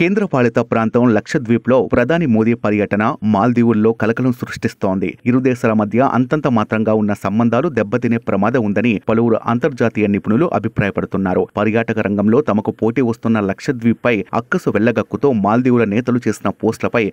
కేంద్రపాలిత ప్రాంతం లక్షద్వీప్లో ప్రధాని మోదీ పర్యటన మాల్దీవుల్లో కలకలం సృష్టిస్తోంది ఇరు దేశాల మధ్య అంతంత మాత్రంగా ఉన్న సంబంధాలు దెబ్బతినే ప్రమాదం ఉందని పలువురు అంతర్జాతీయ నిపుణులు అభిప్రాయపడుతున్నారు పర్యాటక రంగంలో తమకు పోటీ వస్తున్న లక్షద్వీప్ పై అక్కసు వెళ్లగక్కుతో మాల్దీవుల నేతలు చేసిన పోస్టులపై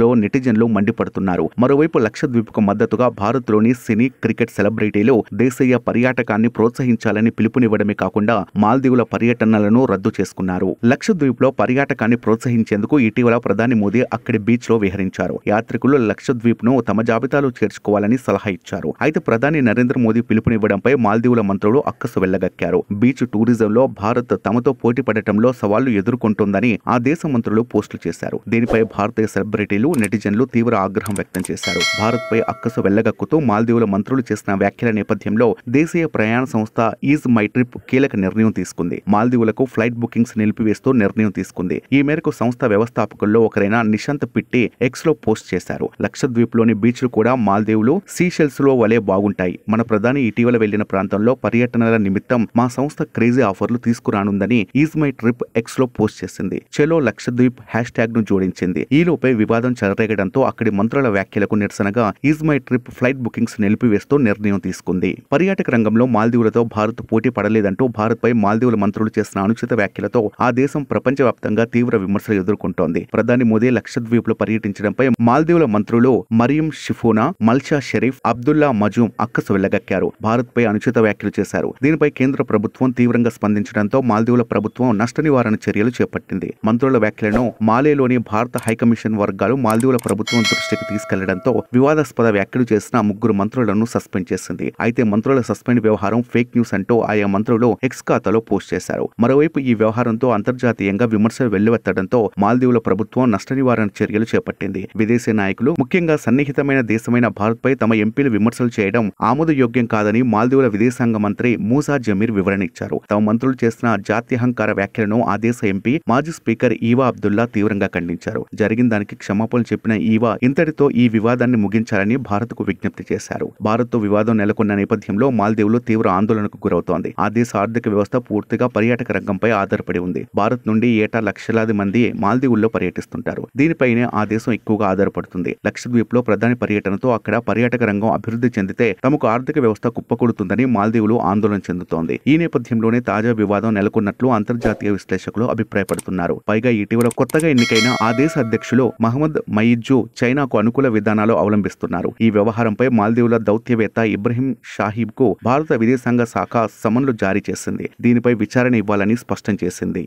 లో నెటిజన్లు మండిపడుతున్నారు మరోవైపు లక్షద్వీప్కు మద్దతుగా భారత్లోని సినీ క్రికెట్ సెలబ్రిటీలు దేశీయ పర్యాటకాన్ని ప్రోత్సహించాలని పిలుపునివ్వడమే కాకుండా మాల్దీవుల పర్యటనలను రద్దు చేసుకున్నారు లక్షద్వీప్లో పర్యాటకాన్ని ప్రోత్సహించేందుకు ఇటీవల ప్రధాని మోదీ అక్కడి బీచ్లో విహరించారు యాత్రికులు లక్షద్వీప్ను తమ జాబితాలో చేర్చుకోవాలని సలహా ఇచ్చారు అయితే ప్రధాని నరేంద్ర మోదీ పిలుపునివ్వడంపై మాల్దీవుల మంత్రులు అక్కసు వెళ్లగక్కారు బీచ్ టూరిజంలో భారత్ తమతో పోటీ పడటంలో సవాళ్లు ఎదుర్కొంటోందని ఆ దేశ మంత్రులు పోస్టులు చేశారు దీనిపై భారతీయ సెలబ్రిటీలు నెటిజన్లు తీవ్ర ఆగ్రహం వ్యక్తం చేశారు భారత్పై అక్కసు వెళ్లగక్కుతూ మాల్దీవుల మంత్రులు చేసిన వ్యాఖ్యల నేపథ్యంలో దేశీయ ప్రయాణ సంస్థ ఈజ్ మై ట్రిప్ కీలక నిర్ణయం తీసుకుంది మాల్దీవులకు ఫ్లైట్ బుకింగ్స్ నిలిపివేస్తూ నిర్ణయం తీసుకుంది ఈ మేరకు మేరకు సంస్థ వ్యవస్థాపకుల్లో ఒకరైన నిశాంత్ పిట్టి ఎక్స్ లో పోస్ట్ చేశారు లక్షద్వీప్లోని బీచ్లు కూడా మాల్దీవులు సీషెల్స్ లో వలె బాగుంటాయి మన ప్రధాని ఇటీవల వెళ్లిన ప్రాంతంలో పర్యటనల నిమిత్తం మా సంస్థ క్రేజీ ఆఫర్లు తీసుకురానుందని ఈజ్ మై ట్రిప్ ఎక్స్ లో పోస్ట్ చేసింది చెలో లక్షద్వీప్ హ్యాష్ ట్యాగ్ ను జోడించింది ఈలోపే వివాదం చెలరేగడంతో అక్కడి మంత్రుల వ్యాఖ్యలకు నిరసనగా EaseMyTrip flight bookings నిలిపివేస్తూ నిర్ణయం తీసుకుంది పర్యాటక రంగంలో మాల్దీవులతో భారత్ పోటీ పడలేదంటూ భారత్పై మాల్దీవుల మంత్రులు చేసిన అనుచిత వ్యాఖ్యలతో ఆ దేశం ప్రపంచవ్యాప్తంగా తీవ్ర విమర్శలు ఎదుర్కొంటోంది ప్రధాని మోదీ లక్షద్వీప్ పర్యటించడంపై మాల్దీవుల మంత్రులు మరియం షిఫోనా మల్షా షరీఫ్ అబ్దుల్లా మజూమ్ అక్కసు వెళ్లగక్కారు భారత్ పై అనుచిత వ్యాఖ్యలు చేశారు దీనిపై కేంద్ర ప్రభుత్వం తీవ్రంగా స్పందించడంతో మాల్దీవుల ప్రభుత్వం నష్ట నివారణ చర్యలు చేపట్టింది మంత్రుల వ్యాఖ్యలను మాలేలోని భారత హైకమిషన్ వర్గాలు మాల్దీవుల ప్రభుత్వం దృష్టికి తీసుకెళ్లడంతో వివాదాస్పద వ్యాఖ్యలు చేసిన ముగ్గురు మంత్రులను సస్పెండ్ చేసింది అయితే మంత్రుల సస్పెండ్ వ్యవహారం ఫేక్ న్యూస్ అంటూ ఆయా మంత్రులు ఎక్స్ ఖాతాలో పోస్ట్ చేశారు మరోవైపు ఈ వ్యవహారంతో అంతర్జాతీయంగా విమర్శలు వెల్లువెత్తడం తగ్గిపోవడంతో మాల్దీవుల ప్రభుత్వం నివారణ చర్యలు చేపట్టింది విదేశీ నాయకులు ముఖ్యంగా సన్నిహితమైన దేశమైన భారత్పై తమ ఎంపీలు విమర్శలు చేయడం ఆమోదయోగ్యం కాదని మాల్దీవుల విదేశాంగ మంత్రి మూసా జమీర్ వివరణ ఇచ్చారు తమ మంత్రులు చేసిన జాత్యహంకార వ్యాఖ్యలను ఆ దేశ ఎంపీ మాజీ స్పీకర్ ఈవా అబ్దుల్లా తీవ్రంగా ఖండించారు జరిగిన దానికి క్షమాపణలు చెప్పిన ఈవా ఇంతటితో ఈ వివాదాన్ని ముగించాలని భారత్కు విజ్ఞప్తి చేశారు భారత్తో వివాదం నెలకొన్న నేపథ్యంలో మాల్దీవులు తీవ్ర ఆందోళనకు గురవుతోంది ఆ దేశ ఆర్థిక వ్యవస్థ పూర్తిగా పర్యాటక రంగంపై ఆధారపడి ఉంది భారత్ నుండి ఏటా లక్షలాది మంది మంది మాల్దీవుల్లో పర్యటిస్తుంటారు దీనిపైనే ఆ దేశం ఎక్కువగా ఆధారపడుతుంది లక్షద్వీప్లో ప్రధాని పర్యటనతో అక్కడ పర్యాటక రంగం అభివృద్ధి చెందితే తమకు ఆర్థిక వ్యవస్థ కుప్పకొడుతుందని మాల్దీవులు ఆందోళన చెందుతోంది ఈ నేపథ్యంలోనే తాజా వివాదం నెలకొన్నట్లు అంతర్జాతీయ విశ్లేషకులు అభిప్రాయపడుతున్నారు పైగా ఇటీవల కొత్తగా ఎన్నికైన ఆ దేశ అధ్యక్షులు మహమ్మద్ మయిజ్జు చైనాకు అనుకూల విధానాలు అవలంబిస్తున్నారు ఈ వ్యవహారంపై మాల్దీవుల దౌత్యవేత్త ఇబ్రహీం షాహీబ్ కు భారత విదేశాంగ శాఖ సమన్లు జారీ చేసింది దీనిపై విచారణ ఇవ్వాలని స్పష్టం చేసింది